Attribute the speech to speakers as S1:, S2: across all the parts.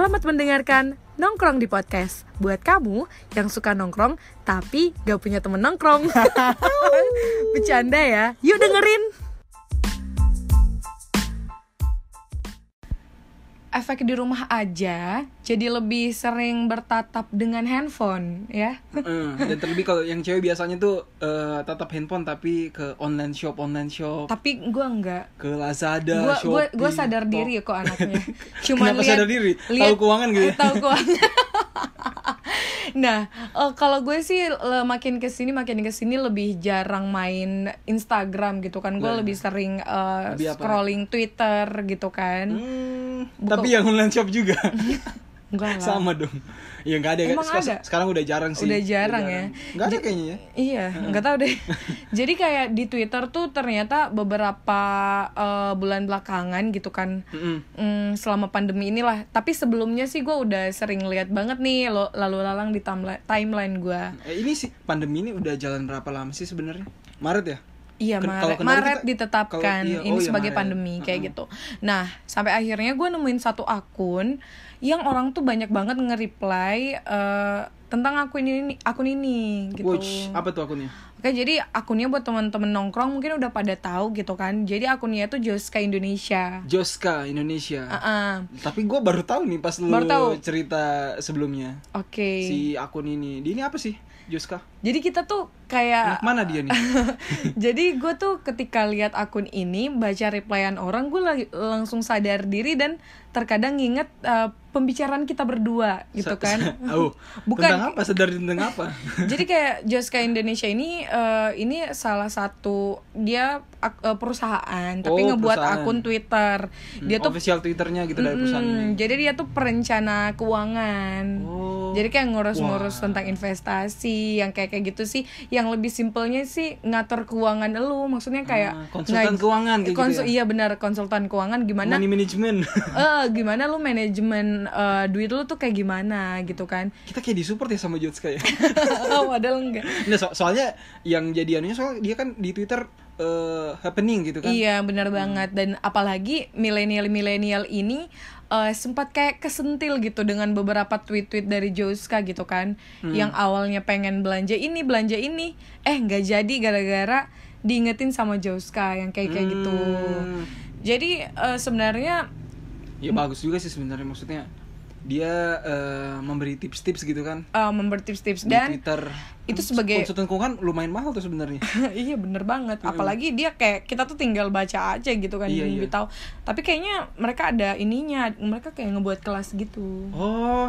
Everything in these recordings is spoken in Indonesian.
S1: Selamat mendengarkan Nongkrong di Podcast Buat kamu yang suka nongkrong tapi gak punya temen nongkrong Bercanda ya, yuk dengerin efek di rumah aja jadi lebih sering bertatap dengan handphone ya
S2: mm, dan terlebih kalau yang cewek biasanya tuh uh, tatap handphone tapi ke online shop online shop
S1: tapi gue enggak
S2: ke Lazada gue gue
S1: sadar diri oh. kok anaknya cuma lihat sadar diri tahu
S2: keuangan gitu ya? tahu
S1: keuangan nah uh, kalau gue sih le, makin kesini makin kesini lebih jarang main Instagram gitu kan gue nah. lebih sering uh, lebih scrolling Twitter gitu kan hmm, tapi yang online
S2: shop juga
S1: Enggak lah. Sama
S2: dong. Iya enggak ada. Emang sekarang, ada. Sekarang udah jarang sih. Udah jarang, udah jarang. ya. Enggak
S1: ada kayaknya ya. Iya, enggak tahu deh. Jadi kayak di Twitter tuh ternyata beberapa uh, bulan belakangan gitu kan. Mm -hmm. mm, selama pandemi inilah. Tapi sebelumnya sih gue udah sering lihat banget nih lo lalu lalang di timeline gue.
S2: Eh, ini sih pandemi ini udah jalan berapa lama sih sebenarnya? Maret ya?
S1: Iya Maret, Maret kita, ditetapkan kalau, iya, ini oh, iya, sebagai Maret. pandemi kayak uh -huh. gitu. Nah sampai akhirnya gue nemuin satu akun yang orang tuh banyak banget nge-reply uh, tentang akun ini akun ini gitu. Watch, apa tuh akunnya? Oke, jadi akunnya buat teman-teman nongkrong mungkin udah pada tahu gitu kan. Jadi akunnya tuh Joska Indonesia.
S2: Joska Indonesia. Uh -uh. Tapi gue baru tahu nih pas baru lu cerita sebelumnya.
S1: Oke. Okay. Si
S2: akun ini. Di ini apa sih? Joska?
S1: jadi kita tuh kayak Anak mana dia nih jadi gue tuh ketika lihat akun ini baca replyan orang gue lagi langsung sadar diri dan terkadang nginget uh, pembicaraan kita berdua gitu
S2: sa kan oh, bukan tentang apa sadar tentang apa
S1: jadi kayak Joska Indonesia ini uh, ini salah satu dia uh, perusahaan tapi oh, ngebuat perusahaan. akun Twitter hmm, dia tuh official
S2: Twitternya gitu dari
S1: jadi dia tuh perencana keuangan oh, jadi kayak ngurus-ngurus tentang investasi yang kayak kayak gitu sih yang lebih simpelnya sih ngatur keuangan lu maksudnya kayak ah, konsultan keuangan kayak gitu konsul gitu ya? iya benar konsultan keuangan gimana money
S2: management
S1: eh uh, gimana lu manajemen uh, eh, duit lu tuh kayak gimana gitu kan kita kayak disupport ya sama Jots ya? kayak oh, padahal enggak
S2: nah, so soalnya yang jadi anunya soal dia kan di Twitter uh, happening gitu kan iya
S1: benar hmm. banget dan apalagi milenial milenial ini uh, sempat kayak kesentil gitu dengan beberapa tweet-tweet dari Joska gitu kan hmm. yang awalnya pengen belanja ini belanja ini eh nggak jadi gara-gara diingetin sama Joska yang kayak kayak gitu. hmm. gitu jadi uh, sebenarnya
S2: ya bagus juga sih sebenarnya maksudnya dia uh, memberi tips-tips gitu kan
S1: uh, memberi tips-tips dan Twitter itu sebagai konsultan kan lumayan mahal tuh sebenarnya iya bener banget iya. apalagi dia kayak kita tuh tinggal baca aja gitu kan iya, iya. tahu tapi kayaknya mereka ada ininya mereka kayak ngebuat kelas gitu oh oke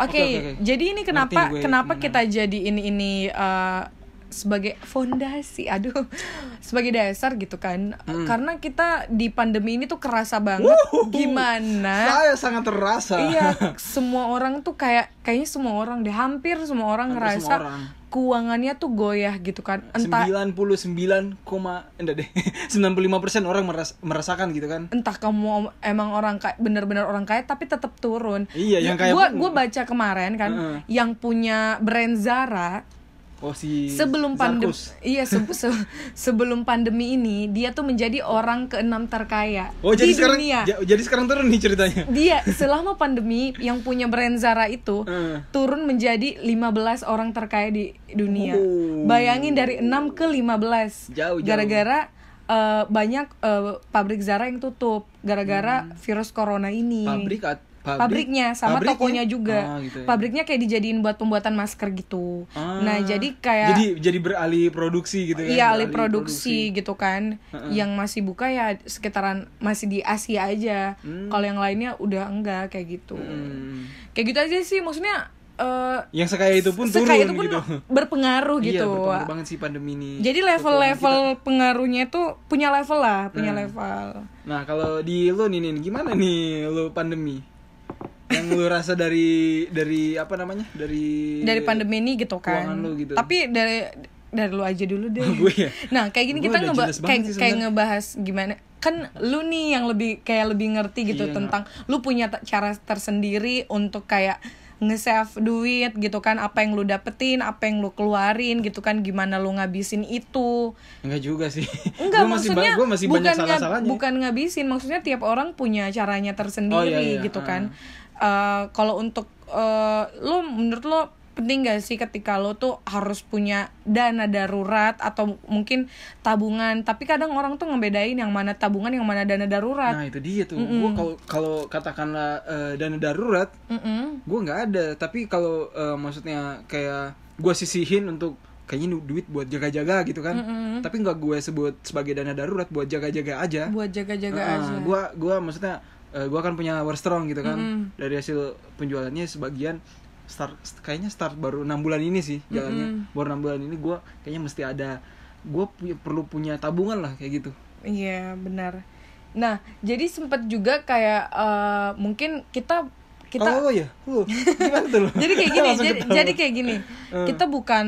S1: okay, okay, okay, okay. jadi ini kenapa gue, kenapa iya. kita jadi ini ini uh, eh, sebagai fondasi aduh sebagai dasar gitu kan hmm. karena kita di pandemi ini tuh kerasa banget Wuhu, gimana
S2: saya sangat terasa iya
S1: semua orang tuh kayak kayaknya semua orang deh hampir semua orang hampir ngerasa semua orang. keuangannya tuh goyah gitu kan entah 99, enggak
S2: deh 95 persen orang meras merasakan gitu kan
S1: entah kamu emang orang kaya bener-bener orang kaya tapi tetap turun iya yang kaya gue gue baca kemarin kan uh -uh. yang punya brand Zara
S2: Oh si sebelum pandemi
S1: iya se se sebelum pandemi ini dia tuh menjadi orang keenam terkaya oh, di jadi dunia. Sekarang,
S2: jadi sekarang turun nih ceritanya.
S1: Dia selama pandemi yang punya brand Zara itu uh. turun menjadi 15 orang terkaya di dunia. Oh. Bayangin dari 6 ke 15. belas Gara-gara uh, banyak uh, pabrik Zara yang tutup gara-gara hmm. virus corona ini. Pabrik Pabrik, pabriknya sama pabriknya? tokonya juga. Ah, gitu ya. Pabriknya kayak dijadiin buat pembuatan masker gitu. Ah, nah, jadi kayak Jadi
S2: jadi beralih produksi gitu kan. Iya, alih produksi,
S1: produksi gitu kan. Uh-uh. Yang masih buka ya sekitaran masih di Asia aja. Hmm. Kalau yang lainnya udah enggak kayak gitu. Hmm. Kayak gitu aja sih maksudnya uh,
S2: yang sekaya itu pun sekaya turun itu pun gitu.
S1: berpengaruh iya, gitu. berpengaruh
S2: banget sih pandemi ini.
S1: Jadi level-level kita... pengaruhnya itu punya level lah, punya nah. level.
S2: Nah, kalau di lo nih, nih gimana nih lo pandemi? yang lu rasa dari dari apa namanya dari
S1: dari pandemi ini gitu kan lu gitu. tapi dari dari lu aja dulu deh gue ya? nah kayak gini gue kita ngebahas kayak, sih, kayak ngebahas gimana kan lu nih yang lebih kayak lebih ngerti gitu iya, tentang gak? lu punya cara tersendiri untuk kayak nge-save duit gitu kan apa yang lu dapetin apa yang lu keluarin gitu kan gimana lu ngabisin itu
S2: enggak juga sih enggak gua maksudnya masih, gua masih bukan banyak salah -salahnya.
S1: bukan ngabisin maksudnya tiap orang punya caranya tersendiri oh, iya, iya. gitu kan uh. kalau untuk uh, lu menurut lo penting gak sih ketika lo tuh harus punya dana darurat atau mungkin tabungan tapi kadang orang tuh ngebedain yang mana tabungan yang mana dana darurat nah
S2: itu dia tuh mm -mm. gue kalau kalau katakanlah uh, dana darurat mm -mm. gue nggak ada tapi kalau uh, maksudnya kayak gue sisihin untuk kayaknya duit buat jaga-jaga gitu kan mm -mm. tapi nggak gue sebut sebagai dana darurat buat jaga-jaga aja buat
S1: jaga-jaga uh, aja
S2: gue gue maksudnya uh, eh, gue kan punya war strong gitu kan mm -hmm. dari hasil penjualannya sebagian start kayaknya start baru enam bulan ini sih jalannya mm -hmm. baru enam bulan ini gue kayaknya mesti ada gue pu- perlu punya tabungan lah kayak gitu
S1: iya yeah, benar nah jadi sempat juga kayak uh, mungkin kita kita oh, oh ya uh, jadi kayak gini jadi, jadi kayak gini uh. kita bukan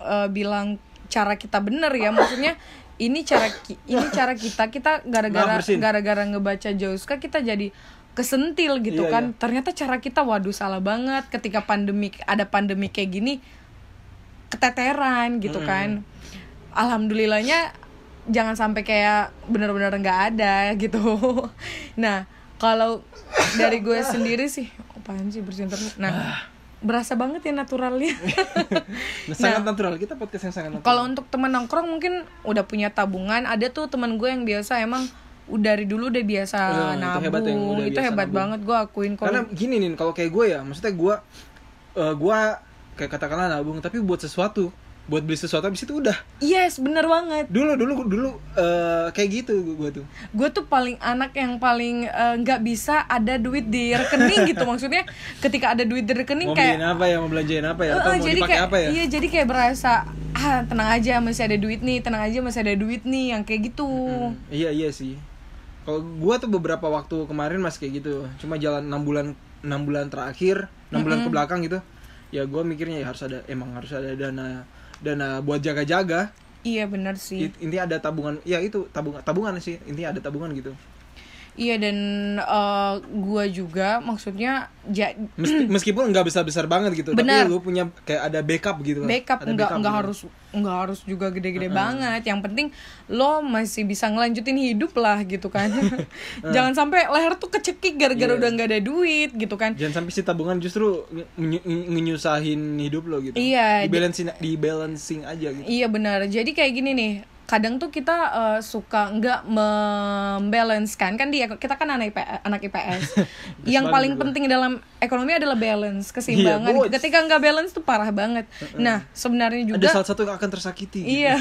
S1: uh, bilang cara kita benar ya maksudnya ini cara ini cara kita kita gara-gara gara-gara ngebaca Joska kita jadi kesentil gitu iya, kan iya. ternyata cara kita waduh salah banget ketika pandemik ada pandemi kayak gini keteteran gitu hmm. kan alhamdulillahnya jangan sampai kayak benar-benar nggak ada gitu nah kalau dari gue sendiri sih apaan sih bersin nah ah. berasa banget ya naturalnya
S2: nah, sangat nah, natural kita podcast yang sangat
S1: natural kalau untuk teman nongkrong mungkin udah punya tabungan ada tuh teman gue yang biasa emang dari dulu udah biasa nah, nabung itu hebat, yang udah itu hebat nabung. banget gue akuin kalo... karena
S2: gini nih kalau kayak gue ya maksudnya gue uh, gue kayak katakanlah nabung tapi buat sesuatu buat beli sesuatu habis itu udah
S1: yes bener banget dulu dulu dulu
S2: uh, kayak gitu gue tuh
S1: gue tuh paling anak yang paling eh, nggak uh, bisa ada duit di rekening gitu maksudnya ketika ada duit di rekening mau kayak
S2: apa ya mau belanjain apa ya atau mau jadi kayak, apa ya iya
S1: jadi kayak berasa ah tenang aja masih ada duit nih tenang aja masih ada duit nih yang kayak gitu -hmm.
S2: iya iya sih kalau gue tuh beberapa waktu kemarin mas kayak gitu cuma jalan enam bulan enam bulan terakhir enam mm -hmm. bulan ke belakang gitu ya gue mikirnya ya harus ada emang harus ada dana dana buat jaga-jaga
S1: iya benar sih
S2: intinya ada tabungan ya itu tabungan tabungan sih intinya ada tabungan gitu
S1: Iya dan uh, gua juga maksudnya ja
S2: meskipun nggak besar-besar banget gitu Bener. tapi lu punya kayak ada backup gitu Backup nggak nggak gitu. harus
S1: nggak harus juga gede-gede uh -uh. banget. Yang penting lo masih bisa ngelanjutin hidup lah gitu kan. uh. Jangan sampai leher tuh kecekik gara-gara yeah. udah iya. nggak ada duit gitu kan. Jangan
S2: sampai si tabungan justru menyusahin hidup lo gitu. Iya. Di balancing di balancing aja gitu. Iya
S1: benar. Jadi kayak gini nih, kadang tuh kita uh, suka nggak membalance kan kan dia kita kan anak IPS, anak IPS. yang paling penting dalam ekonomi adalah balance keseimbangan yeah, ketika nggak balance tuh parah banget nah sebenarnya juga ada salah satu yang akan tersakiti iya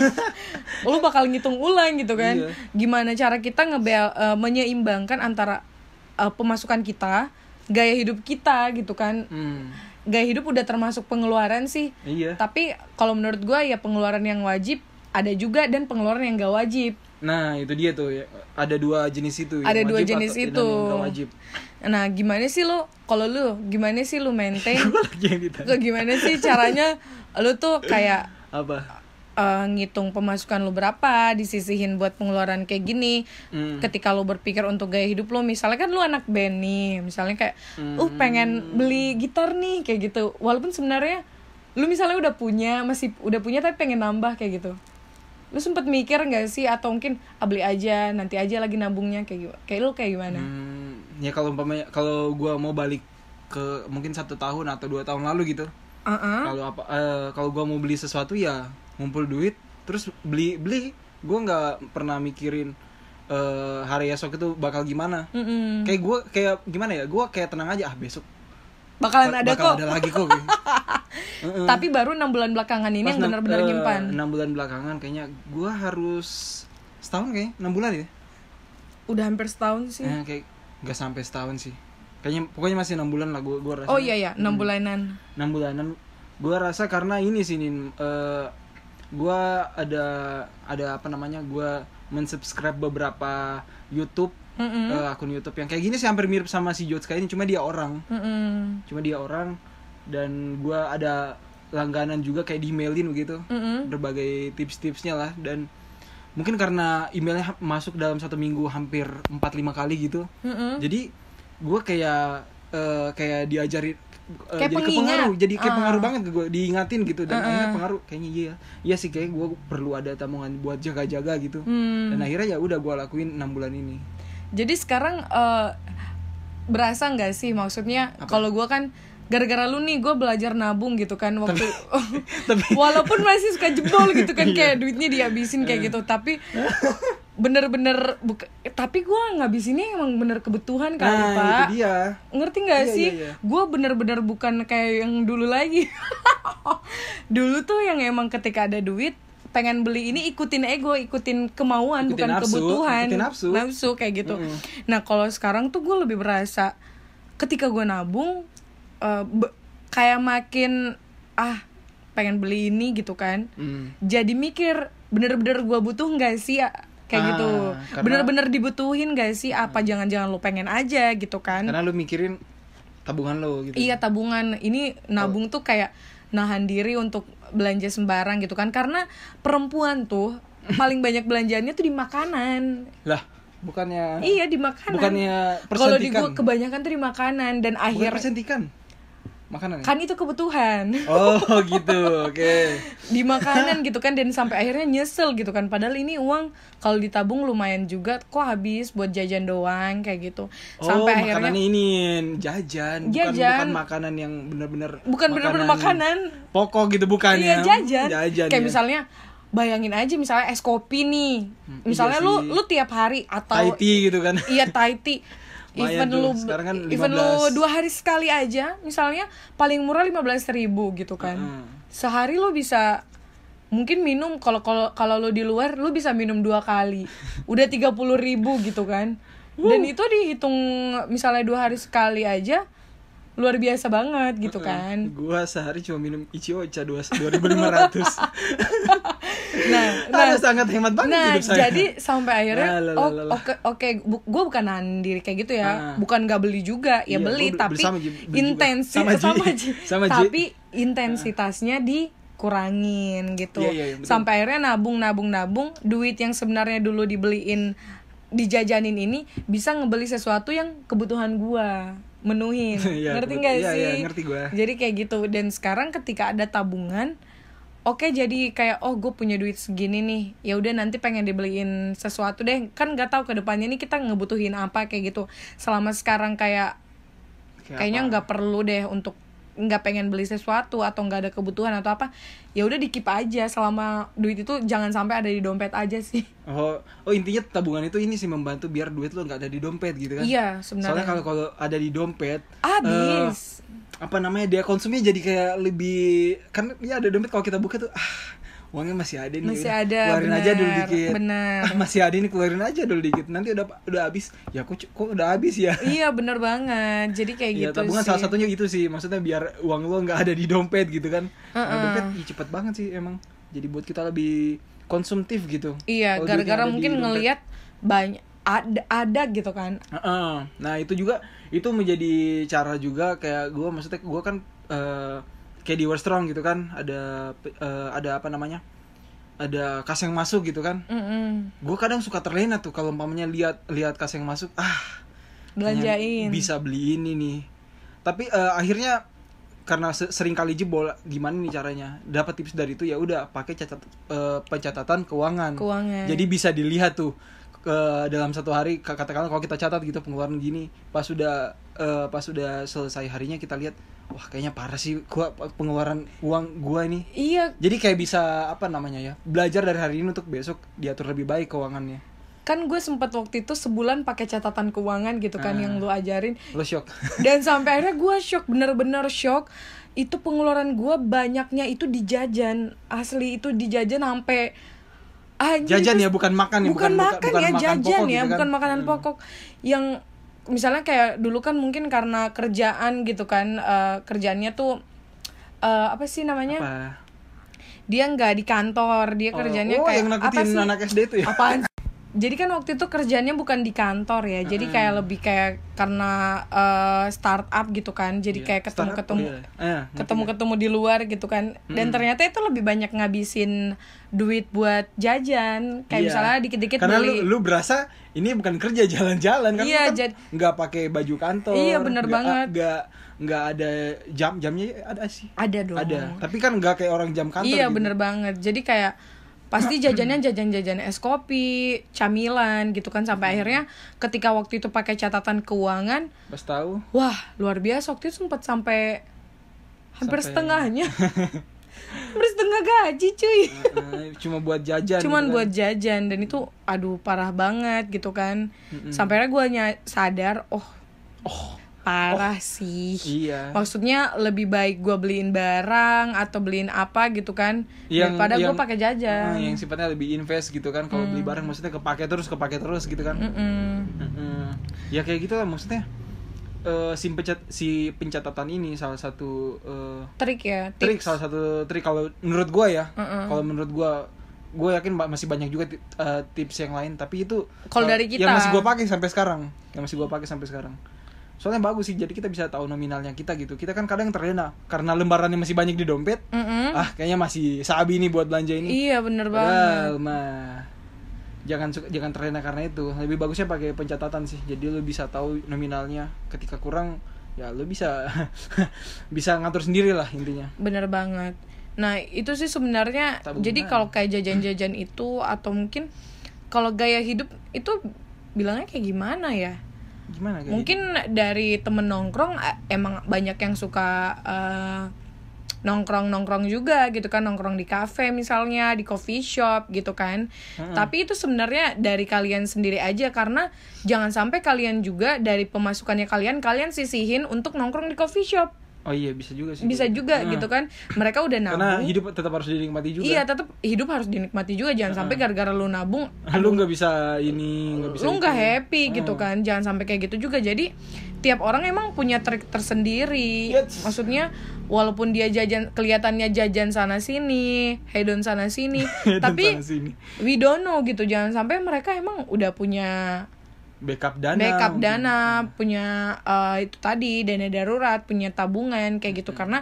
S1: lo bakal ngitung ulang gitu kan yeah. gimana cara kita ngebel uh, menyeimbangkan antara uh, pemasukan kita gaya hidup kita gitu kan hmm gaya hidup udah termasuk pengeluaran sih. Iya. Tapi kalau menurut gue ya pengeluaran yang wajib ada juga dan pengeluaran yang gak wajib
S2: nah itu dia tuh ada dua jenis itu ada dua jenis itu gak wajib
S1: nah gimana sih lo kalau lo gimana sih lo maintain lo gimana sih caranya lo tuh kayak apa uh, ngitung pemasukan lo berapa disisihin buat pengeluaran kayak gini mm. ketika lo berpikir untuk gaya hidup lo misalnya kan lo anak band nih misalnya kayak mm. uh hmm. pengen beli gitar nih kayak gitu walaupun sebenarnya lo misalnya udah punya masih udah punya tapi pengen nambah kayak gitu lu sempet mikir nggak sih atau mungkin ah, beli aja nanti aja lagi nabungnya kayak gimana kayak lu kayak gimana hmm,
S2: ya kalau umpamanya kalau gua mau balik ke mungkin satu tahun atau dua tahun lalu gitu
S1: uh -uh.
S2: kalau apa uh, kalau gua mau beli sesuatu ya ngumpul duit terus beli beli gua nggak pernah mikirin uh, hari esok itu bakal gimana mm -mm. kayak gua kayak gimana ya gua kayak tenang aja ah besok
S1: bakalan ada bakal kok ada lagi kok tapi baru enam bulan belakangan ini Pas yang benar-benar eh, nyimpan
S2: enam bulan belakangan kayaknya gue harus setahun kayaknya enam bulan ya
S1: udah hampir setahun sih eh,
S2: kayak nggak sampai setahun sih kayaknya pokoknya masih enam bulan lah gue oh iya iya enam hmm, bulanan enam bulanan gue rasa karena ini sih nih uh, eh, gue ada ada apa namanya gue mensubscribe beberapa YouTube mm-hmm. uh, akun YouTube yang kayak gini sih hampir mirip sama si Jotska ini cuma dia orang mm-hmm. cuma dia orang dan gue ada langganan juga kayak di emailin begitu mm-hmm. berbagai tips-tipsnya lah dan mungkin karena emailnya masuk dalam satu minggu hampir 4-5 kali gitu mm-hmm. jadi gue kayak uh, kayak diajarin eh, kayak jadi pengingat. kepengaruh jadi kayak uh. pengaruh banget gue diingatin gitu dan uh -uh. akhirnya pengaruh kayaknya iya iya sih kayak gue perlu ada tamungan buat jaga-jaga gitu hmm. dan akhirnya ya udah gue lakuin enam bulan ini
S1: jadi sekarang uh, berasa nggak sih maksudnya kalau gue kan gara-gara lu nih gue belajar nabung gitu kan waktu tapi, walaupun masih suka jebol gitu kan iya. kayak duitnya dihabisin kayak iya. gitu tapi bener-bener buka, tapi gue ngabisinnya emang bener kebutuhan kali nah, pak itu ngerti nggak iya, sih iya, iya. gue bener-bener bukan kayak yang dulu lagi dulu tuh yang emang ketika ada duit pengen beli ini ikutin ego ikutin kemauan ikutin bukan nafsu, kebutuhan ikutin nafsu. nafsu kayak gitu mm nah kalau sekarang tuh gue lebih berasa ketika gue nabung uh, kayak makin ah pengen beli ini gitu kan mm. jadi mikir bener-bener gue butuh nggak sih ya? kayak ah, gitu bener-bener dibutuhin gak sih apa mm. jangan-jangan lo pengen aja gitu kan karena lo
S2: mikirin tabungan lo gitu iya
S1: tabungan ini nabung oh. tuh kayak nahan diri untuk belanja sembarang gitu kan karena perempuan tuh paling banyak belanjaannya tuh di makanan
S2: lah bukannya
S1: iya di makanan bukannya kalau di gue kebanyakan tuh di makanan dan akhir Bukan persentikan makanan ya? kan itu kebutuhan
S2: oh gitu oke okay.
S1: di makanan gitu kan dan sampai akhirnya nyesel gitu kan padahal ini uang kalau ditabung lumayan juga kok habis buat jajan doang kayak gitu oh, sampai akhirnya ini
S2: jajan, jajan. bukan bukan makanan yang benar-benar bukan benar-benar makanan pokok gitu bukan iya, ya jajan jajan kayak ya. misalnya
S1: bayangin aja misalnya es kopi nih hmm, misalnya iya lu lu tiap hari atau Thai tea gitu kan iya Thai tea even lu kan even lu dua hari sekali aja misalnya paling murah lima belas ribu gitu kan uh -huh. sehari lu bisa mungkin minum kalau kalau kalau lu di luar lu bisa minum dua kali udah tiga puluh ribu gitu kan dan itu dihitung misalnya dua hari sekali aja luar biasa banget gitu kan
S2: gua sehari cuma minum ichi ocha dua ribu lima ratus nah nah sangat hemat banget nah hidup saya. jadi
S1: sampai akhirnya ah, oke oke okay, okay, gue bukan nahan diri kayak gitu ya nah. bukan gak beli juga ya iya, beli tapi beli sama, beli intensi sama, sama, sama tapi intensitasnya di kurangin gitu yeah, yeah, yeah, sampai akhirnya nabung nabung nabung duit yang sebenarnya dulu dibeliin dijajanin ini bisa ngebeli sesuatu yang kebutuhan gue menuhin ya, ngerti nggak iya, iya, sih ya, ngerti gua. jadi kayak gitu dan sekarang ketika ada tabungan oke okay, jadi kayak oh gue punya duit segini nih ya udah nanti pengen dibeliin sesuatu deh kan nggak tahu kedepannya ini kita ngebutuhin apa kayak gitu selama sekarang kayak, kayak kayaknya nggak perlu deh untuk nggak pengen beli sesuatu atau nggak ada kebutuhan atau apa ya udah dikip aja selama duit itu jangan sampai ada di dompet aja sih
S2: oh oh intinya tabungan itu ini sih membantu biar duit lo nggak ada di dompet gitu kan iya sebenarnya soalnya kalau kalau ada di dompet habis uh, apa namanya dia konsumnya jadi kayak lebih karena ya ada dompet kalau kita buka tuh ah uangnya masih ada nih masih ada keluarin bener, aja dulu dikit bener. masih ada nih keluarin aja dulu dikit nanti udah udah habis ya kok kok udah habis ya
S1: iya bener banget jadi kayak ya, gitu tabungan sih. salah
S2: satunya gitu sih maksudnya biar uang lo nggak ada di dompet gitu kan uh -uh. Nah, dompet ya cepet banget sih emang jadi buat kita lebih konsumtif gitu iya gara-gara mungkin ngelihat
S1: banyak ada ada gitu kan uh -uh.
S2: nah itu juga itu menjadi cara juga kayak gue maksudnya gue kan uh, kayak di Warstrong gitu kan ada uh, ada apa namanya ada kas yang masuk gitu kan mm -hmm. gue kadang suka terlena tuh kalau umpamanya lihat lihat kas yang masuk ah
S1: belanjain
S2: bisa beli ini nih tapi uh, akhirnya karena sering kali jebol gimana nih caranya dapat tips dari itu ya udah pakai catat uh, pencatatan keuangan. keuangan jadi bisa dilihat tuh ke dalam satu hari katakanlah kalau kita catat gitu pengeluaran gini pas sudah uh, pas sudah selesai harinya kita lihat wah kayaknya parah sih gua pengeluaran uang gua nih iya jadi kayak bisa apa namanya ya belajar dari hari ini untuk besok diatur lebih baik keuangannya
S1: kan gue sempet waktu itu sebulan pakai catatan keuangan gitu kan ah. yang lu ajarin lu shock dan sampai akhirnya gue shock bener-bener shock itu pengeluaran gue banyaknya itu dijajan asli itu dijajan sampai ah, jajan itu, ya
S2: bukan makan ya bukan, bukan makan bukan, ya bukan jajan ya gitu kan? bukan makanan
S1: hmm. pokok yang misalnya kayak dulu kan mungkin karena kerjaan gitu kan uh, kerjaannya tuh uh, apa sih namanya apa? dia nggak di kantor dia oh, kerjanya oh, kayak yang apa sih anak SD itu ya apaan jadi kan waktu itu kerjanya bukan di kantor ya jadi kayak lebih kayak karena uh, startup gitu kan jadi yeah. kayak ketemu ketemu iya. ah, ketemu ketemu di luar gitu kan hmm. dan ternyata itu lebih banyak ngabisin duit buat jajan kayak yeah. misalnya dikit-dikit karena beli. lu
S2: lu berasa ini bukan kerja jalan-jalan kan iya, kan nggak pakai baju kantor iya bener gak, banget nggak nggak ada jam jamnya ada sih ada dong ada tapi kan nggak kayak orang jam kantor iya gitu. bener
S1: banget jadi kayak pasti jajannya jajan-jajan es kopi camilan gitu kan sampai hmm. akhirnya ketika waktu itu pakai catatan keuangan pas tahu wah luar biasa waktu itu sempat sampai hampir sampai... setengahnya hampir setengah gaji cuy
S2: cuma buat jajan cuman gitu kan? buat
S1: jajan dan itu aduh parah banget gitu kan Hmm -mm. sampai gue sadar oh
S2: oh parah oh,
S1: sih. Iya. Maksudnya lebih baik gue beliin barang atau beliin apa gitu kan yang, daripada gue pakai jajan. Ah, yang
S2: sifatnya lebih invest gitu kan. Kalau hmm. beli barang maksudnya kepake terus kepake terus gitu kan. Mm
S1: -mm.
S2: Ya kayak gitu lah maksudnya. Uh, si pencet, si pencatatan ini salah satu uh, trik ya tips. trik salah satu trik kalau menurut gue ya mm -mm. kalau menurut gue gue yakin masih banyak juga eh, tips yang lain tapi itu kalau dari kita yang masih gue pakai sampai sekarang yang masih gue pakai sampai sekarang soalnya bagus sih jadi kita bisa tahu nominalnya kita gitu kita kan kadang terlena karena lembarannya masih banyak di dompet mm -hmm. ah kayaknya masih sabi nih buat belanja ini iya bener banget mah jangan jangan terlena karena itu lebih bagusnya pakai pencatatan sih jadi lo bisa tahu nominalnya ketika kurang ya lo bisa bisa ngatur sendiri lah intinya
S1: bener banget nah itu sih sebenarnya Tabungan. jadi kalau kayak jajan-jajan itu atau mungkin kalau gaya hidup itu bilangnya kayak gimana ya gimana gitu? mungkin dari temen nongkrong eh, emang banyak yang suka uh, eh, nongkrong nongkrong juga gitu kan nongkrong di kafe misalnya di coffee shop gitu kan uh tapi itu sebenarnya dari kalian sendiri aja karena jangan sampai kalian juga dari pemasukannya kalian kalian sisihin untuk nongkrong di coffee shop
S2: Oh iya bisa juga sih. Bisa juga nah. gitu kan.
S1: Mereka udah nabung. Karena hidup
S2: tetap harus dinikmati juga. Iya,
S1: tetap hidup harus dinikmati juga. Jangan nah. sampai gara-gara lu nabung
S2: aduh, lu nggak bisa ini, nggak bisa Lu nggak happy
S1: nah. gitu kan. Jangan sampai kayak gitu juga. Jadi tiap orang emang punya trik tersendiri. Yes. Maksudnya walaupun dia jajan kelihatannya jajan sana sini, hedon sana sini, tapi sana sini. we don't know gitu. Jangan sampai mereka emang udah punya
S2: backup dana backup gitu. dana
S1: punya uh, itu tadi dana darurat punya tabungan kayak gitu hmm. karena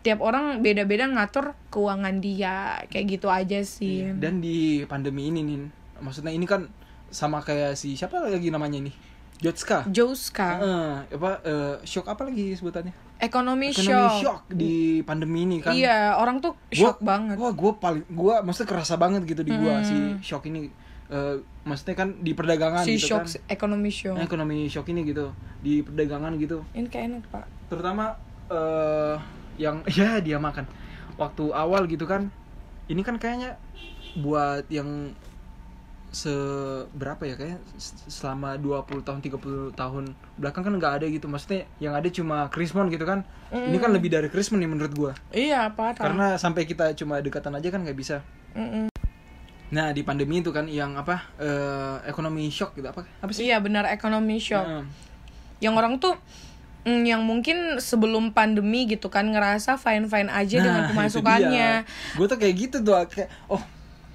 S1: tiap orang beda-beda ngatur keuangan dia kayak gitu aja sih iya. dan
S2: di pandemi ini nih maksudnya ini kan sama kayak si siapa lagi namanya nih Jotska Jotska uh, apa uh, shock apa lagi sebutannya
S1: ekonomi, shock. shock
S2: di pandemi ini kan iya orang tuh shock gua, banget Gua gue paling gue maksudnya kerasa banget gitu di gue hmm. si shock ini Eh, maksudnya kan di perdagangan si gitu kan. shock, kan
S1: ekonomi shock nah,
S2: ekonomi shock ini gitu di perdagangan gitu ini kayak enak pak terutama uh, yang ya dia makan waktu awal gitu kan ini kan kayaknya buat yang seberapa ya kayak selama 20 tahun 30 tahun belakang kan nggak ada gitu maksudnya yang ada cuma Krismon gitu kan
S1: mm. ini kan lebih
S2: dari Krismon nih menurut gua
S1: iya apa karena
S2: sampai kita cuma dekatan aja kan nggak bisa mm -mm. Nah di pandemi itu kan yang apa uh,
S1: ekonomi shock gitu apa apa sih? Iya benar ekonomi shock. Hmm. Yang orang tuh mm, yang mungkin sebelum pandemi gitu kan ngerasa fine fine aja nah, dengan pemasukannya.
S2: Gue tuh kayak gitu tuh kayak oh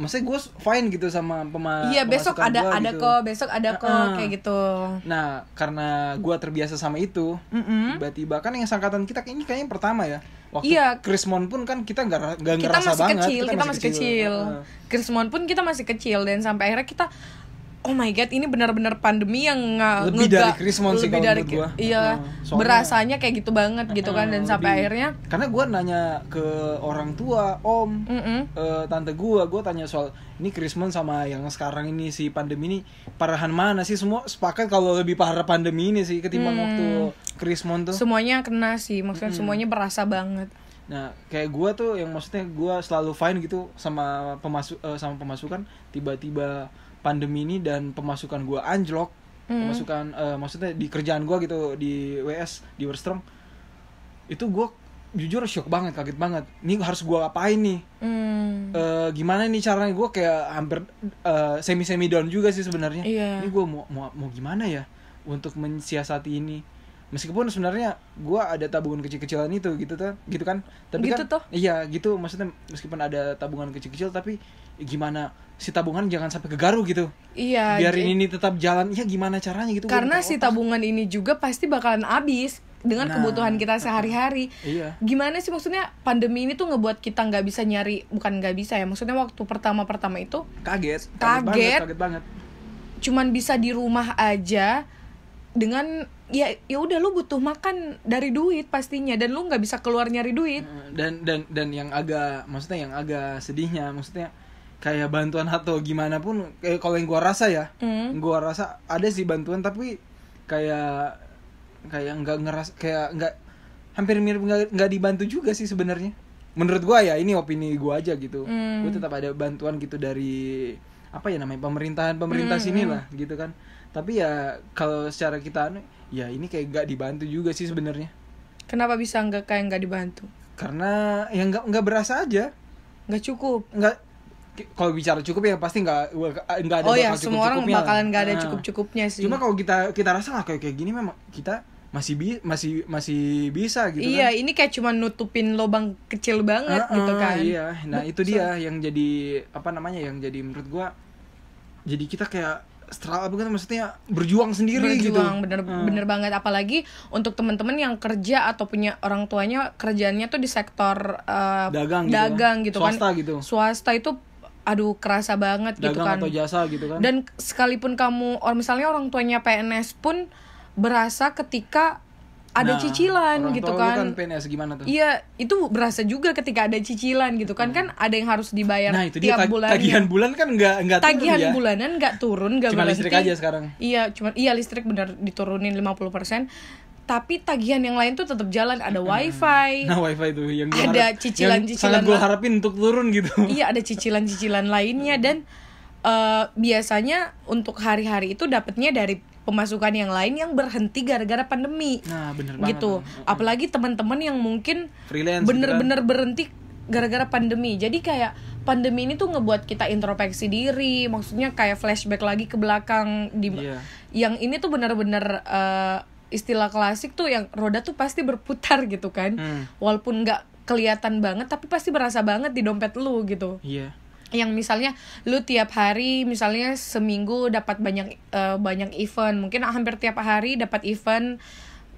S2: maksudnya gue fine gitu sama pemain iya besok ada gua, ada gitu. kok
S1: besok ada nah, kok kayak gitu
S2: nah karena gue terbiasa sama itu mm-hmm. kan yang sangkatan kita ini kayaknya pertama ya waktu iya. Mon pun kan kita nggak nggak ngerasa masih banget kecil, kita, kita masih kecil, kecil. Uh,
S1: Chris Mon pun kita masih kecil dan sampai akhirnya kita oh my god ini benar-benar pandemi yang nggak lebih dari Christmas lebih sih kalau dari gua. iya uh, berasanya kayak gitu banget gitu kan dan lebih, sampai akhirnya
S2: karena gue nanya ke orang tua om uh -uh. Uh, tante gue, gue tanya soal ini Christmas sama yang sekarang ini si pandemi ini parahan mana sih semua sepakat kalau lebih parah pandemi ini sih ketimbang hmm. waktu Christmas tuh semuanya
S1: kena sih maksudnya hmm. semuanya berasa banget
S2: Nah, kayak gue tuh yang maksudnya gue selalu fine gitu sama pemasuk uh, sama pemasukan tiba-tiba pandemi ini dan pemasukan gue anjlok hmm. pemasukan uh, maksudnya di kerjaan gue gitu di WS di Westrong itu gue jujur shock banget kaget banget ini harus gue apain nih
S1: hmm.
S2: uh, gimana nih caranya gue kayak hampir uh, eh, semi semi down juga sih sebenarnya yeah. ini gue mau mau mau gimana ya untuk mensiasati ini meskipun sebenarnya gue ada tabungan kecil-kecilan itu gitu tuh gitu kan tapi gitu kan toh. iya gitu maksudnya meskipun ada tabungan kecil-kecil tapi gimana si tabungan jangan sampai kegaru gitu.
S1: Iya. Biarin ini
S2: tetap jalan. Iya gimana caranya gitu. Karena
S1: si tabungan ini juga pasti bakalan habis dengan nah, kebutuhan kita sehari-hari. Iya. Gimana sih maksudnya pandemi ini tuh ngebuat kita nggak bisa nyari, bukan nggak bisa ya. Maksudnya waktu pertama-pertama itu
S2: kaget, kaget, kaget banget, kaget banget.
S1: Cuman bisa di rumah aja dengan ya ya udah lu butuh makan dari duit pastinya dan lu nggak bisa keluar nyari duit
S2: dan dan dan yang agak maksudnya yang agak sedihnya maksudnya kayak bantuan atau gimana pun kayak eh, kalau yang gua rasa ya mm. gua rasa ada sih bantuan tapi kayak kayak nggak ngeras kayak nggak hampir mirip nggak dibantu juga sih sebenarnya menurut gua ya ini opini gua aja gitu mm. gua tetap ada bantuan gitu dari apa ya namanya pemerintahan pemerintah hmm, sini lah hmm. gitu kan tapi ya kalau secara kita anu, ya ini kayak gak dibantu juga sih sebenarnya
S1: kenapa bisa nggak kayak nggak dibantu karena ya nggak nggak berasa aja
S2: nggak cukup nggak kalau bicara cukup ya pasti nggak nggak ada oh ya semua orang bakalan nggak ada nah. cukup
S1: cukupnya sih cuma kalau
S2: kita kita rasa lah kayak kayak gini memang kita masih bi masih masih bisa gitu iya kan.
S1: ini kayak cuma nutupin lubang kecil banget uh -uh, gitu ah, kan iya nah Buk, itu dia
S2: so. yang jadi apa namanya yang jadi menurut gua jadi kita kayak setelah apa maksudnya berjuang sendiri gitu. berjuang, gitu. bener hmm. bener
S1: banget apalagi untuk teman-teman yang kerja atau punya orang tuanya kerjaannya tuh di sektor uh, dagang gitu dagang kan. gitu, kan. swasta gitu swasta itu aduh kerasa banget gitu dagang gitu kan atau
S2: jasa gitu kan dan
S1: sekalipun kamu or misalnya orang tuanya PNS pun berasa ketika ada nah, cicilan orang gitu kan. kan PNS
S2: gimana tuh? Iya,
S1: itu berasa juga ketika ada cicilan gitu kan hmm. kan ada yang harus dibayar nah, itu tiap dia, bulan. Tagihan
S2: bulan kan enggak enggak turun ya. bulanan
S1: enggak turun, enggak Cuma listrik aja sekarang. Iya, cuma iya listrik benar diturunin 50% tapi tagihan yang lain tuh tetap jalan ada hmm. wifi nah
S2: wifi tuh yang gua ada harap, cicilan yang cicilan gue harapin untuk turun gitu
S1: iya ada cicilan cicilan lainnya dan uh, biasanya untuk hari-hari itu dapatnya dari pemasukan yang lain yang berhenti gara-gara pandemi. Nah, bener banget. Gitu. Kan. Apalagi teman-teman yang mungkin gitu kan. bener-bener kan? berhenti gara-gara pandemi. Jadi kayak pandemi ini tuh ngebuat kita introspeksi diri, maksudnya kayak flashback lagi ke belakang di yeah. yang ini tuh bener-bener uh, istilah klasik tuh yang roda tuh pasti berputar gitu kan. Hmm. Walaupun nggak kelihatan banget tapi pasti berasa banget di dompet lu gitu. Iya. Yeah yang misalnya lu tiap hari misalnya seminggu dapat banyak uh, banyak event mungkin hampir tiap hari dapat event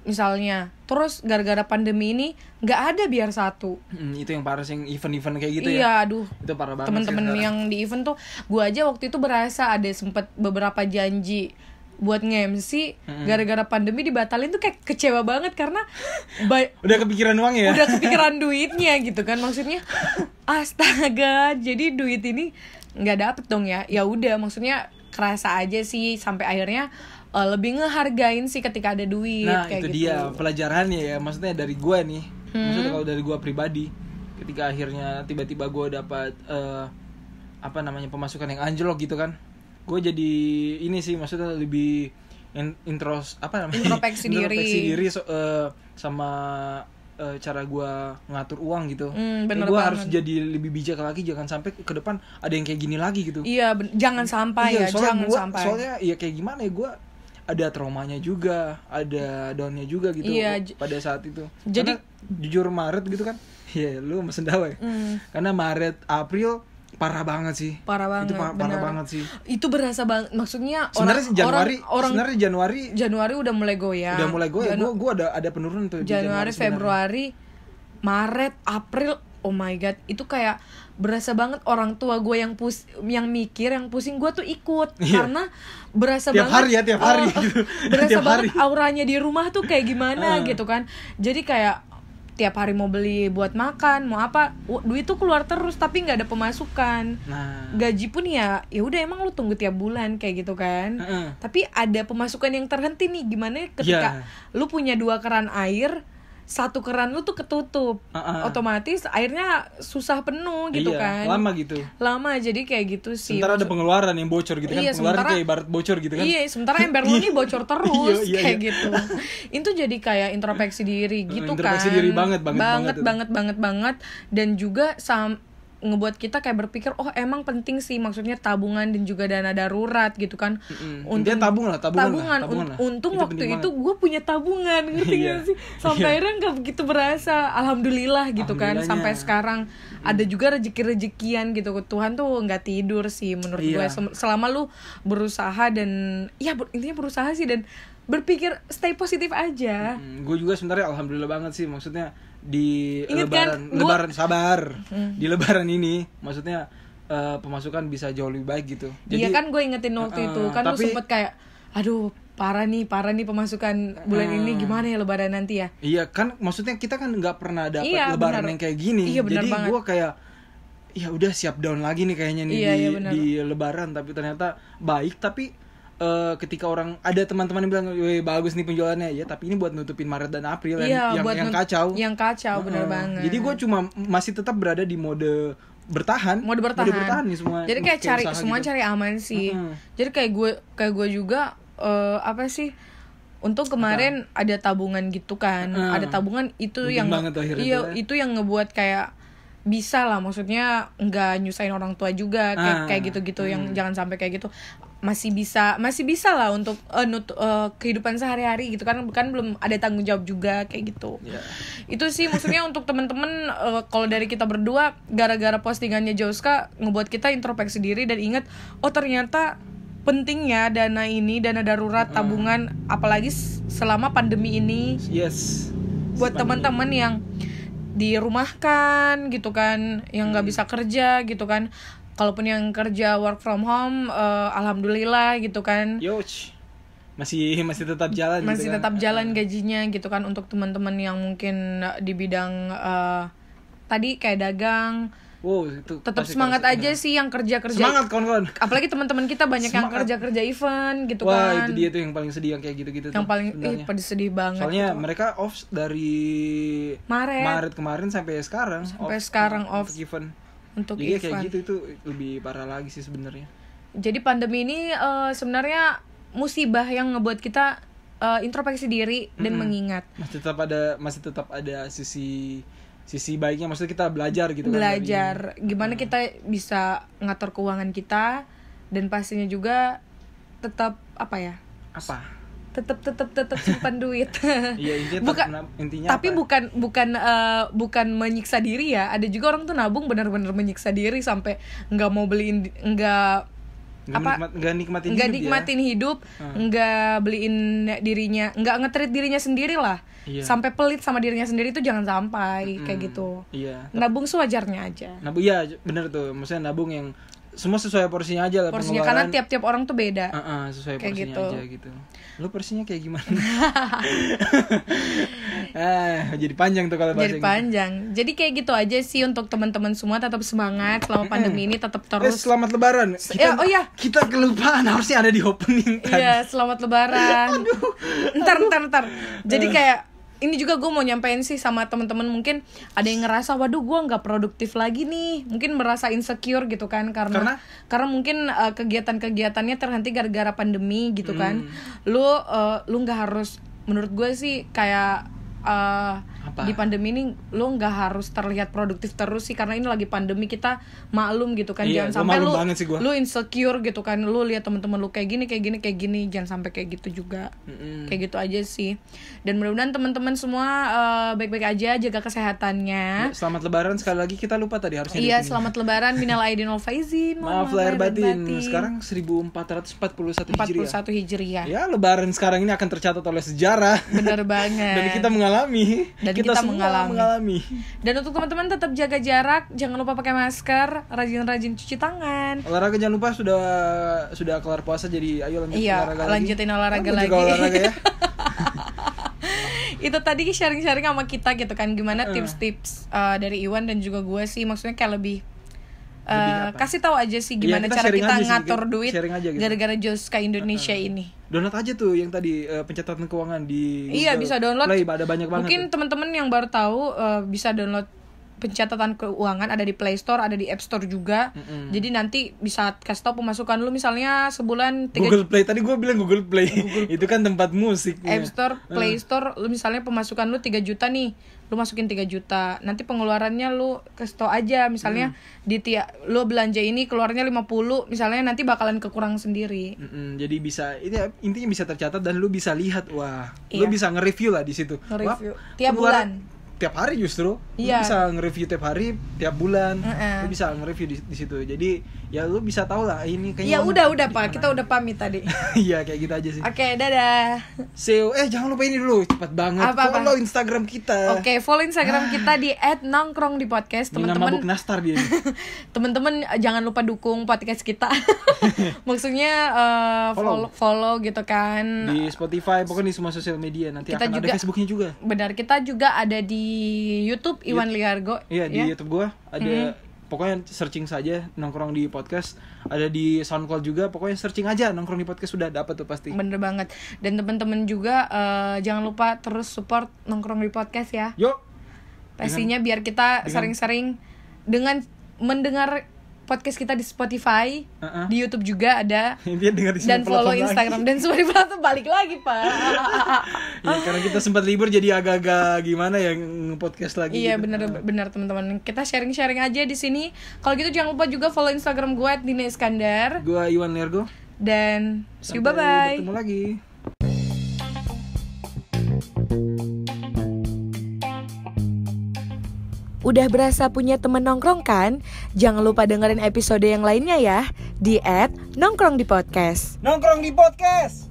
S1: misalnya terus gara-gara pandemi ini nggak ada biar satu
S2: hmm, itu yang parah sih event-event kayak gitu ya? iya, ya aduh itu
S1: parah banget temen-temen yang di event tuh gua aja waktu itu berasa ada sempet beberapa janji buat nge-MC gara-gara pandemi dibatalin tuh kayak kecewa banget karena
S2: udah kepikiran uang ya udah kepikiran
S1: duitnya gitu kan maksudnya astaga jadi duit ini nggak dapet dong ya ya udah maksudnya kerasa aja sih sampai akhirnya uh, lebih ngehargain sih ketika ada duit nah kayak itu gitu. dia
S2: pelajarannya ya maksudnya dari gue nih hmm. maksudnya kalau dari gue pribadi ketika akhirnya tiba-tiba gue dapat uh, eh, apa namanya pemasukan yang anjlok gitu kan gue jadi ini sih maksudnya lebih intros apa namanya introspeksi diri diri so, uh, sama uh, cara gue ngatur uang gitu. Mm, eh, gue harus jadi lebih bijak lagi, jangan sampai ke depan ada yang kayak gini lagi gitu.
S1: Iya, jangan sampai iya, ya, jangan gua, sampai. Soalnya
S2: ya kayak gimana ya gue ada traumanya juga, ada downnya juga gitu iya, pada saat itu. Jadi Karena, jujur Maret gitu kan, iya, ya lu mesen dawai Mm. Karena Maret April parah banget sih
S1: parah banget itu parah, parah banget sih itu berasa banget maksudnya sebenarnya orang, Januari orang sebenarnya Januari Januari udah mulai goyah. udah mulai goyah, gue
S2: gue ada ada penurunan tuh Januari, Januari Februari
S1: Maret April oh my god itu kayak berasa banget orang tua gue yang pus yang mikir yang pusing gue tuh ikut yeah. karena berasa tiap banget hari ya tiap hari uh,
S2: gitu. berasa tiap banget hari.
S1: auranya di rumah tuh kayak gimana uh. gitu kan jadi kayak tiap hari mau beli buat makan mau apa duit tuh keluar terus tapi nggak ada pemasukan nah. gaji pun ya ya udah emang lu tunggu tiap bulan kayak gitu kan uh -uh. tapi ada pemasukan yang terhenti nih gimana ketika yeah. lu punya dua keran air satu keran lu tuh ketutup uh -uh. otomatis airnya susah penuh gitu iya, kan lama gitu lama jadi kayak gitu sih sementara ada
S2: pengeluaran yang bocor gitu kan. iya, kan pengeluaran sementara, kayak ibarat bocor gitu kan iya
S1: sementara ember lu iya. nih bocor terus iya, iya, kayak iya. gitu itu jadi kayak introspeksi diri gitu introspeksi kan introspeksi diri banget banget banget banget banget, banget banget dan juga sam ngebuat kita kayak berpikir oh emang penting sih maksudnya tabungan dan juga dana darurat gitu kan mm-hmm.
S2: dia tabung lah tabungan, tabungan, lah, tabungan
S1: untung itu waktu itu gue punya tabungan ngerti iya. gak sih sampai iya. akhirnya nggak begitu berasa alhamdulillah gitu kan sampai sekarang mm. ada juga rezeki rezekian gitu Tuhan tuh nggak tidur sih menurut yeah. gue iya. selama lu berusaha dan ya intinya berusaha sih dan berpikir stay positif aja
S2: mm, gue juga sebenarnya alhamdulillah banget sih maksudnya di Inget lebaran kan? lebaran gua... sabar hmm. di lebaran ini maksudnya uh, pemasukan bisa jauh lebih baik gitu iya jadi iya kan gue
S1: ingetin waktu uh, itu kan tapi, lu sempet kayak aduh parah nih parah nih pemasukan bulan uh, ini gimana ya lebaran nanti ya
S2: iya kan maksudnya kita kan nggak pernah dapat iya, lebaran bener. yang kayak gini iya, jadi gue kayak ya udah siap down lagi nih kayaknya nih iya, iya di, iya, di lebaran tapi ternyata baik tapi uh, ketika orang ada teman-teman yang bilang weh bagus nih penjualannya ya tapi ini buat nutupin Maret dan April iya, yang buat yang, kacau yang
S1: kacau uh-uh. banget jadi gue
S2: cuma masih tetap berada di mode bertahan mode bertahan, mode bertahan nih semua jadi kayak, cari semua gitu.
S1: cari aman sih uh-huh. jadi kayak gue kayak gue juga uh, apa sih Untuk kemarin Apa? ada tabungan gitu kan, uh, ada tabungan itu yang iya, tuh iya itu, itu yang ngebuat kayak bisa lah maksudnya nggak nyusahin orang tua juga kayak ah, kayak gitu-gitu hmm. yang jangan sampai kayak gitu masih bisa masih bisa lah untuk uh, nut, uh, kehidupan sehari-hari gitu kan bukan belum ada tanggung jawab juga kayak gitu yeah. itu sih maksudnya untuk temen-temen uh, eh, kalau dari kita berdua gara-gara postingannya Joska ngebuat kita introspeksi diri dan inget oh ternyata pentingnya dana ini dana darurat tabungan mm. apalagi selama pandemi ini yes buat teman-teman yang dirumahkan gitu kan yang nggak hmm. bisa kerja gitu kan kalaupun yang kerja work from home uh, alhamdulillah gitu kan Yuch
S2: masih masih tetap jalan gitu masih gitu tetap
S1: jalan eh. gajinya gitu kan untuk teman-teman yang mungkin eh, di bidang uh, tadi kayak dagang Wow, itu tetap semangat aja sih yang kerja kerja semangat kawan-kawan apalagi teman-teman kita banyak semangat. yang kerja kerja event gitu wah, kan wah itu dia
S2: tuh yang paling sedih yang kayak gitu gitu yang tuh, paling eh, paling
S1: sedih banget soalnya gitu.
S2: mereka off dari
S1: Maret Maret
S2: kemarin sampai sekarang sampai off sekarang off event
S1: untuk iya, kayak gitu
S2: itu lebih parah lagi sih sebenarnya.
S1: Jadi pandemi ini uh, sebenarnya musibah yang ngebuat kita uh, introspeksi diri dan mm -hmm. mengingat.
S2: Masih tetap ada masih tetap ada sisi sisi baiknya maksudnya kita belajar gitu kan, belajar
S1: kan, gimana hmm. kita bisa ngatur keuangan kita dan pastinya juga tetap apa ya apa tetap tetap tetap simpan duit. Iya
S2: intinya Buka, intinya tapi
S1: apa? bukan bukan uh, bukan menyiksa diri ya. Ada juga orang tuh nabung benar-benar menyiksa diri sampai nggak mau beliin nggak apa
S2: nggak nikmatin nggak hidup ya? nikmatin
S1: ya? hidup ah. nggak beliin dirinya nggak ngetrit dirinya sendiri lah iya. sampai pelit sama dirinya sendiri itu jangan sampai -hmm. kayak gitu iya nabung sewajarnya aja
S2: nabung iya bener tuh maksudnya nabung yang semua sesuai porsinya aja lah porsinya karena
S1: tiap-tiap orang tuh beda uh -uh,
S2: sesuai kayak porsinya gitu. aja gitu lu porsinya kayak gimana eh jadi panjang tuh kalau jadi
S1: panjang jadi kayak gitu aja sih untuk teman-teman semua tetap semangat selama pandemi ini tetap eh, terus eh,
S2: selamat lebaran kita, ya, oh ya kita kelupaan harusnya ada di
S1: opening kan. iya selamat lebaran aduh, ntar ntar ntar jadi eh. kayak ini juga gue mau nyampein sih sama temen-temen mungkin ada yang ngerasa waduh gue nggak produktif lagi nih mungkin merasa insecure gitu kan karena karena, karena mungkin uh, kegiatan-kegiatannya terhenti gara-gara pandemi gitu kan hmm. lu uh, lu nggak harus menurut gue sih kayak uh, apa? di pandemi ini lo nggak harus terlihat produktif terus sih karena ini lagi pandemi kita maklum gitu kan iya, jangan sampai lu lu insecure gitu kan lu lihat teman-teman lu kayak gini kayak gini kayak gini jangan sampai kayak gitu juga mm-hmm. kayak gitu aja sih dan mudah-mudahan teman-teman semua baik eh, baik-baik aja jaga kesehatannya iya,
S2: selamat lebaran sekali lagi kita lupa tadi harusnya iya ditingin. selamat
S1: lebaran minal aidin wal faizin maaf lahir batin. batin sekarang
S2: 1441 hijriah
S1: 41 hijriah
S2: ya lebaran sekarang ini akan tercatat oleh sejarah benar banget dan kita mengalami dan kita, kita mengalami. mengalami.
S1: Dan untuk teman-teman tetap jaga jarak, jangan lupa pakai masker, rajin-rajin cuci tangan.
S2: Olahraga jangan lupa sudah sudah kelar puasa jadi ayo lanjut iya, olahraga lanjutin olahraga lagi. olahraga ya.
S1: itu tadi sharing-sharing sama kita gitu kan gimana tips-tips Tips -tips, uh, eh, dari Iwan dan juga gue sih maksudnya kayak lebih Uh, kasih tahu aja sih iya, gimana ya, kita cara kita ngatur sih, duit gitu. gara-gara Joska Indonesia uh, uh. ini.
S2: Download aja tuh yang tadi uh, pencatatan keuangan di Iya, Google bisa download. Play, ada banyak banget. Mungkin
S1: teman-teman yang baru tahu uh, bisa download pencatatan keuangan ada di Play Store, ada di App Store juga. Mm-hmm. Jadi nanti bisa kasih tau pemasukan lu misalnya sebulan 3... Google
S2: Play tadi gue bilang Google Play. Google... itu kan tempat musik. Ya. App Store,
S1: Play Store, lu misalnya pemasukan lu 3 juta nih. Lu masukin 3 juta. Nanti pengeluarannya lu kasih tau aja misalnya mm. di tia, lu belanja ini keluarnya 50, misalnya nanti bakalan kekurang sendiri.
S2: Mm-hmm. Jadi bisa ini intinya bisa tercatat dan lu bisa lihat wah, iya. lu bisa nge-review lah di situ. Nge-review
S1: tiap bulan
S2: tiap hari justru yeah. lu iya. bisa nge-review tiap hari tiap bulan uh -uh. lu bisa nge-review di, di situ jadi ya lu bisa tahu lah ini kayaknya ya udah udah
S1: pak kita udah pamit tadi
S2: iya kayak gitu aja sih oke
S1: okay, dadah see you eh jangan lupa ini dulu cepat banget apa, apa? follow instagram kita oke okay, follow instagram ah. kita di at @nongkrong di podcast teman-teman nastar dia teman-teman eh, jangan lupa dukung podcast kita maksudnya uh, follow. follow follow gitu kan di
S2: spotify pokoknya di semua sosial media nanti kita akan juga, ada
S1: facebooknya juga benar kita juga ada di YouTube iya. Iwan Yut Liargo. Iya, ya? di YouTube
S2: gue ada hmm pokoknya searching saja nongkrong di podcast ada di SoundCloud juga pokoknya searching aja nongkrong di podcast sudah
S1: dapat tuh pasti bener banget dan teman-teman juga uh, jangan lupa terus support nongkrong di podcast ya yuk pastinya dengan, biar kita sering-sering dengan mendengar podcast kita di Spotify, uh -uh. di YouTube juga ada. Dia dengar di dan follow Instagram dan semua di platform balik lagi, Pak.
S2: ya, karena kita sempat libur jadi agak-agak gimana ya nge-podcast lagi. Iya, gitu. benar
S1: benar teman-teman. Kita sharing-sharing aja di sini. Kalau gitu jangan lupa juga follow Instagram gue Dina Iskandar.
S2: Gue Iwan Lergo.
S1: Dan see you bye-bye. Ketemu lagi. Udah berasa punya temen nongkrong kan? Jangan lupa dengerin episode yang lainnya ya di at Nongkrong di Podcast.
S2: Nongkrong di Podcast.